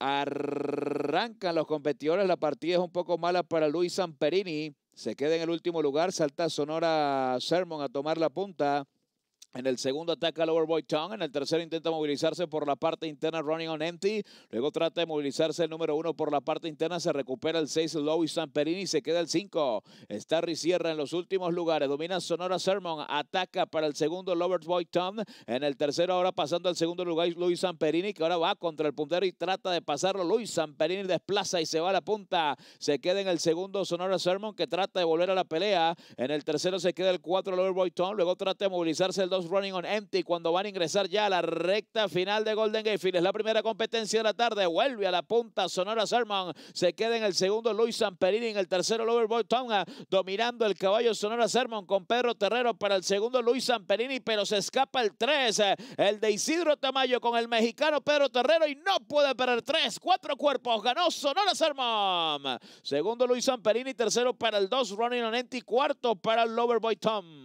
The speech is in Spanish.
Arrancan los competidores. La partida es un poco mala para Luis Samperini. Se queda en el último lugar. Salta Sonora Sermon a tomar la punta. En el segundo ataca Lower Boy Tongue. En el tercero intenta movilizarse por la parte interna Running on Empty. Luego trata de movilizarse el número uno por la parte interna. Se recupera el 6 Louis Samperini y se queda el cinco Starry cierra en los últimos lugares. Domina Sonora Sermon. Ataca para el segundo Lower Boy En el tercero ahora pasando al segundo lugar Luis Samperini que ahora va contra el puntero y trata de pasarlo. Luis Samperini desplaza y se va a la punta. Se queda en el segundo Sonora Sermon que trata de volver a la pelea. En el tercero se queda el 4 Boy Tongue. Luego trata de movilizarse el 2 running on empty cuando van a ingresar ya a la recta final de Golden Gate. Es la primera competencia de la tarde. Vuelve a la punta Sonora Sermon. Se queda en el segundo Luis Samperini. En el tercero Loverboy Tom, Dominando el caballo Sonora Sermon con Pedro Terrero para el segundo Luis Samperini. Pero se escapa el 3. Eh, el de Isidro Tamayo con el mexicano Pedro Terrero. Y no puede perder 3. Cuatro cuerpos. Ganó Sonora Sermon. Segundo Luis Samperini. Tercero para el 2 running on empty. Cuarto para el Loverboy Tom.